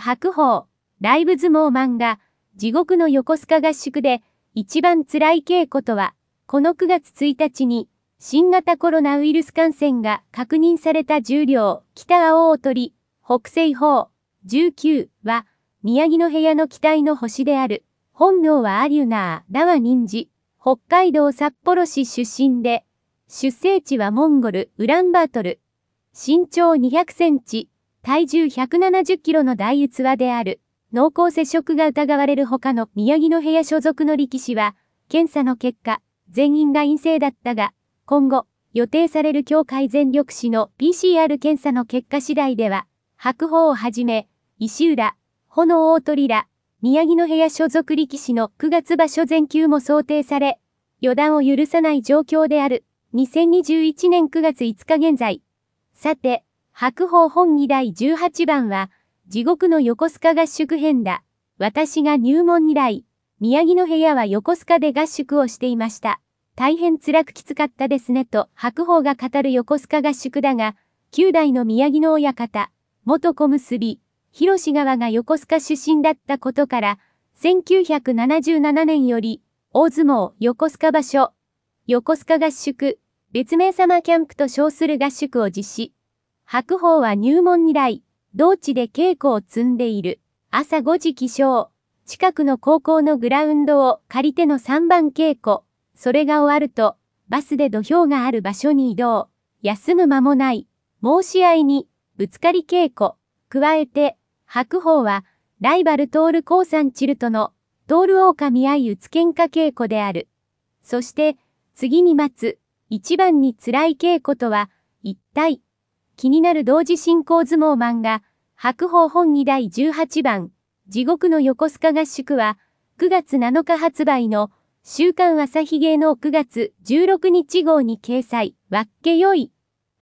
白鵬、ライブ相撲漫画、地獄の横須賀合宿で、一番辛い稽古とは、この9月1日に、新型コロナウイルス感染が確認された重量、北青り、北西方、19は、宮城の部屋の期待の星である、本名はアリュナー、だは忍次、北海道札幌市出身で、出生地はモンゴル、ウランバートル。身長200センチ、体重170キロの大器である、濃厚接触が疑われる他の宮城の部屋所属の力士は、検査の結果、全員が陰性だったが、今後、予定される協会全力士の PCR 検査の結果次第では、白鵬をはじめ、石浦、炎大鳥ら、宮城の部屋所属力士の9月場所全休も想定され、予断を許さない状況である、2021年9月5日現在。さて、白鵬本義第18番は、地獄の横須賀合宿編だ。私が入門以来、宮城の部屋は横須賀で合宿をしていました。大変辛くきつかったですねと白鵬が語る横須賀合宿だが、9代の宮城の親方、元小結、広志川が横須賀出身だったことから、1977年より、大相撲横須賀場所、横須賀合宿、別名様キャンプと称する合宿を実施。白鵬は入門以来、同地で稽古を積んでいる。朝5時起床。近くの高校のグラウンドを借りての3番稽古。それが終わると、バスで土俵がある場所に移動。休む間もない。申し合いに、ぶつかり稽古。加えて、白鵬は、ライバルトール・コーサンチルとの、トール・オオカミアイ・つ喧嘩稽古である。そして、次に待つ、一番に辛い稽古とは、一体、気になる同時進行相撲漫画、白鵬本2第18番、地獄の横須賀合宿は、9月7日発売の、週刊朝日芸能9月16日号に掲載、わっけよい。